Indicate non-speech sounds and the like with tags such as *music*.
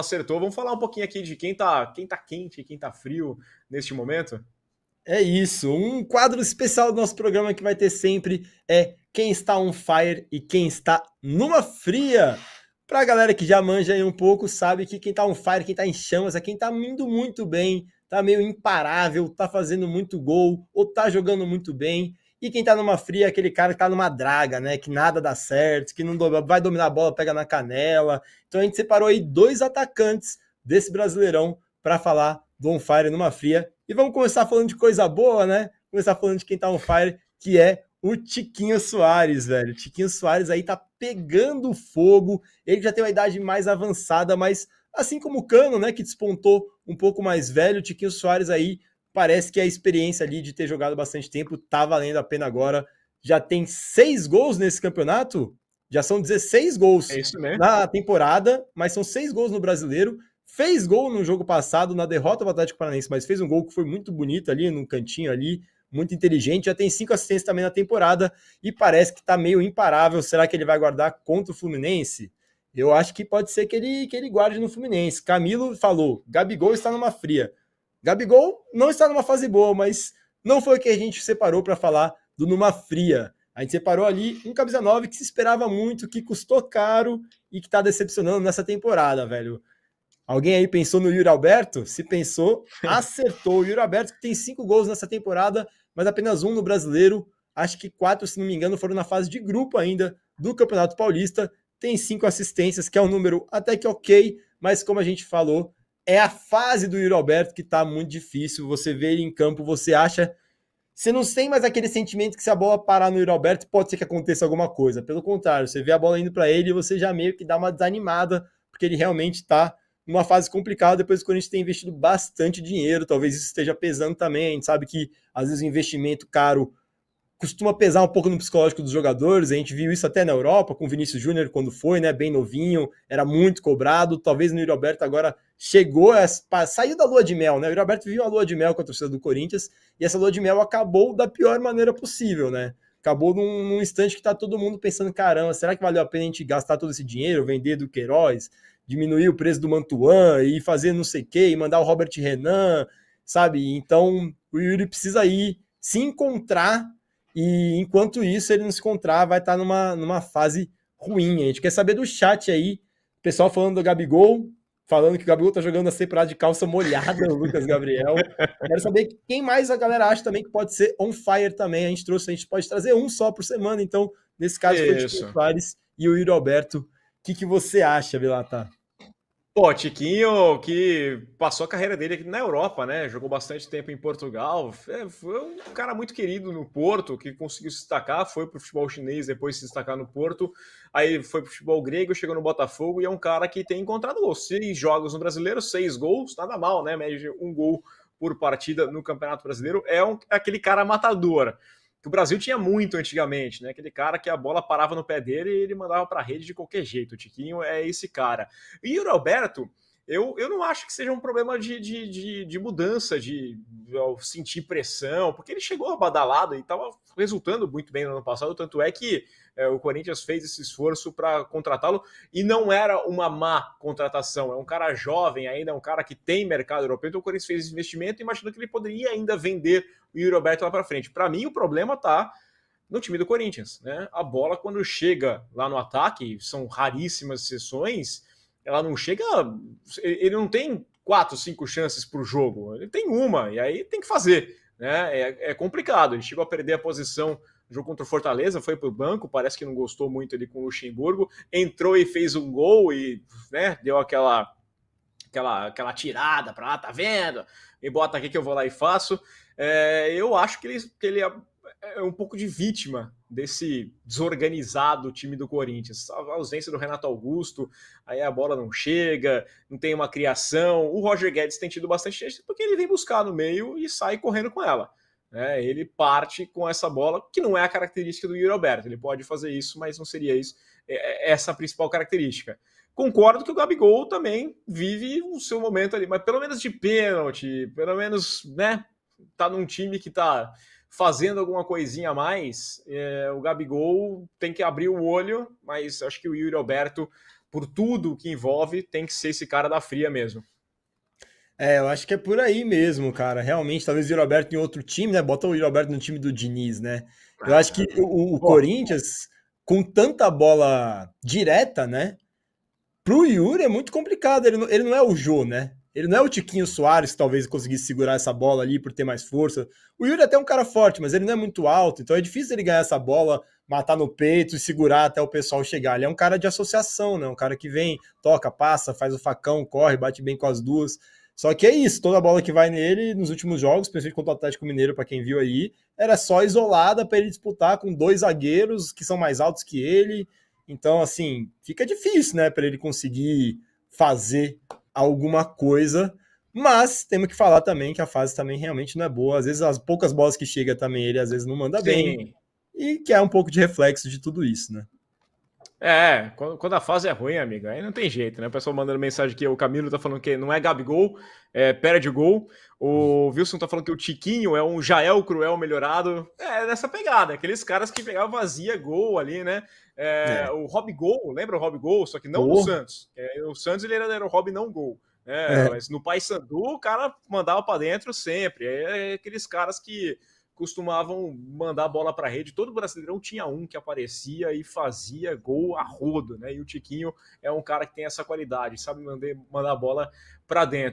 acertou. Vamos falar um pouquinho aqui de quem tá, quem tá quente, quem tá frio neste momento? É isso. Um quadro especial do nosso programa que vai ter sempre é quem está on fire e quem está numa fria. Pra galera que já manja aí um pouco, sabe que quem tá on fire, quem tá em chamas, é quem tá indo muito bem, tá meio imparável, tá fazendo muito gol ou tá jogando muito bem. E quem tá numa fria é aquele cara que tá numa draga, né? Que nada dá certo, que não vai dominar a bola, pega na canela. Então a gente separou aí dois atacantes desse Brasileirão para falar do On Fire numa fria. E vamos começar falando de coisa boa, né? Começar falando de quem tá on fire, que é o Tiquinho Soares, velho. O Tiquinho Soares aí tá pegando fogo. Ele já tem uma idade mais avançada, mas assim como o Cano, né, que despontou um pouco mais velho, o Tiquinho Soares aí parece que a experiência ali de ter jogado bastante tempo tá valendo a pena agora. Já tem seis gols nesse campeonato, já são 16 gols é na temporada, mas são seis gols no brasileiro. Fez gol no jogo passado, na derrota do Atlético Paranaense, mas fez um gol que foi muito bonito ali, num cantinho ali, muito inteligente. Já tem cinco assistências também na temporada e parece que tá meio imparável. Será que ele vai guardar contra o Fluminense? Eu acho que pode ser que ele, que ele guarde no Fluminense. Camilo falou: Gabigol está numa fria. Gabigol não está numa fase boa, mas não foi o que a gente separou para falar do Numa Fria. A gente separou ali um camisa 9 que se esperava muito, que custou caro e que está decepcionando nessa temporada, velho. Alguém aí pensou no Yuri Alberto? Se pensou, *laughs* acertou. O Yuri Alberto que tem cinco gols nessa temporada, mas apenas um no brasileiro. Acho que quatro, se não me engano, foram na fase de grupo ainda do Campeonato Paulista. Tem cinco assistências, que é um número até que ok, mas como a gente falou, é a fase do Yuri Alberto que está muito difícil. Você vê ele em campo, você acha. Você não tem mais aquele sentimento que se a bola parar no Yuri Alberto, pode ser que aconteça alguma coisa. Pelo contrário, você vê a bola indo para ele e você já meio que dá uma desanimada, porque ele realmente está numa fase complicada. Depois que o Corinthians tem investido bastante dinheiro, talvez isso esteja pesando também. A gente sabe que às vezes o investimento caro costuma pesar um pouco no psicológico dos jogadores. A gente viu isso até na Europa, com o Vinícius Júnior quando foi, né? Bem novinho, era muito cobrado. Talvez no Yuri Alberto agora chegou, a, saiu da lua de mel, né? O Yuri Alberto viu a lua de mel com a torcida do Corinthians e essa lua de mel acabou da pior maneira possível, né? Acabou num, num instante que tá todo mundo pensando: caramba, será que valeu a pena a gente gastar todo esse dinheiro, vender do Queiroz, diminuir o preço do Mantuan e fazer não sei o quê, e mandar o Robert Renan, sabe? Então o Yuri precisa ir se encontrar e enquanto isso, ele não se encontrar, vai estar numa, numa fase ruim. A gente quer saber do chat aí, pessoal falando do Gabigol, falando que o Gabigol tá jogando assim a temporada de calça molhada, o Lucas Gabriel. Quero saber quem mais a galera acha também que pode ser on fire também. A gente trouxe, a gente pode trazer um só por semana, então, nesse caso, Isso. foi o Chico Soares e o Yuri Alberto. O que, que você acha, Vilatar? Pô, Tiquinho, que passou a carreira dele aqui na Europa, né? Jogou bastante tempo em Portugal. É, foi um cara muito querido no Porto, que conseguiu se destacar. Foi pro futebol chinês, depois se destacar no Porto. Aí foi pro futebol grego, chegou no Botafogo. E é um cara que tem encontrado seis jogos no brasileiro, seis gols, nada mal, né? Média um gol por partida no Campeonato Brasileiro. É, um, é aquele cara matador que o Brasil tinha muito antigamente, né? Aquele cara que a bola parava no pé dele e ele mandava para a rede de qualquer jeito. O Tiquinho é esse cara. E o Roberto. Eu, eu não acho que seja um problema de, de, de, de mudança, de sentir pressão, porque ele chegou abadalado e estava resultando muito bem no ano passado, tanto é que é, o Corinthians fez esse esforço para contratá-lo e não era uma má contratação, é um cara jovem ainda, é um cara que tem mercado europeu, então o Corinthians fez esse investimento imaginando que ele poderia ainda vender o Yuri Roberto lá para frente. Para mim, o problema está no time do Corinthians, né? A bola quando chega lá no ataque, são raríssimas sessões, ela não chega. Ele não tem quatro, cinco chances para o jogo. Ele tem uma, e aí tem que fazer. Né? É, é, complicado. Ele chegou a perder a posição no jogo contra o Fortaleza, foi para o banco, parece que não gostou muito ali com o Luxemburgo. Entrou e fez um gol e né, deu aquela, aquela, aquela tirada para lá, tá vendo? Me bota aqui que eu vou lá e faço. É, eu acho que ele, que ele é, é um pouco de vítima desse desorganizado time do Corinthians. A ausência do Renato Augusto, aí a bola não chega, não tem uma criação. O Roger Guedes tem tido bastante chance porque ele vem buscar no meio e sai correndo com ela. É, ele parte com essa bola, que não é a característica do Yuri Alberto. Ele pode fazer isso, mas não seria isso é, é, essa a principal característica. Concordo que o Gabigol também vive o seu momento ali, mas pelo menos de pênalti, pelo menos, né, tá num time que tá fazendo alguma coisinha a mais, é, o Gabigol tem que abrir o olho, mas acho que o Yuri Alberto, por tudo que envolve, tem que ser esse cara da fria mesmo. É, eu acho que é por aí mesmo, cara. Realmente, talvez o Yuri Alberto em outro time, né? Bota o Yuri Alberto no time do Diniz, né? Eu acho que o, o Corinthians, com tanta bola direta, né? Pro Yuri é muito complicado. Ele não, ele não é o Jô, né? Ele não é o Tiquinho Soares que talvez conseguisse segurar essa bola ali por ter mais força. O Yuri é até é um cara forte, mas ele não é muito alto, então é difícil ele ganhar essa bola, matar no peito e segurar até o pessoal chegar. Ele é um cara de associação, né? Um cara que vem, toca, passa, faz o facão, corre, bate bem com as duas. Só que é isso, toda bola que vai nele nos últimos jogos, principalmente contra o Atlético Mineiro, para quem viu aí, era só isolada para ele disputar com dois zagueiros que são mais altos que ele. Então, assim, fica difícil, né, para ele conseguir fazer alguma coisa. Mas temos que falar também que a fase também realmente não é boa. Às vezes as poucas bolas que chega também ele às vezes não manda Sim. bem. E que é um pouco de reflexo de tudo isso, né? É, é, quando, quando, a fase é ruim, amiga, aí não tem jeito, né? O pessoal mandando mensagem que o Camilo tá falando que não é Gabigol, é pera de gol. O Wilson tá falando que o Tiquinho é um Jael Cruel melhorado. É, nessa pegada, aqueles caras que pegavam vazia gol ali, né? É, é. O Rob Gol, lembra o Rob Gol? Só que não oh. o Santos. É, o Santos ele era, era o Rob não gol. Né? É. Mas no Paysandu o cara mandava para dentro sempre. É, é aqueles caras que costumavam mandar a bola para a rede. Todo brasileirão tinha um que aparecia e fazia gol a rodo, né? E o Tiquinho é um cara que tem essa qualidade, sabe mandar, mandar a bola para dentro.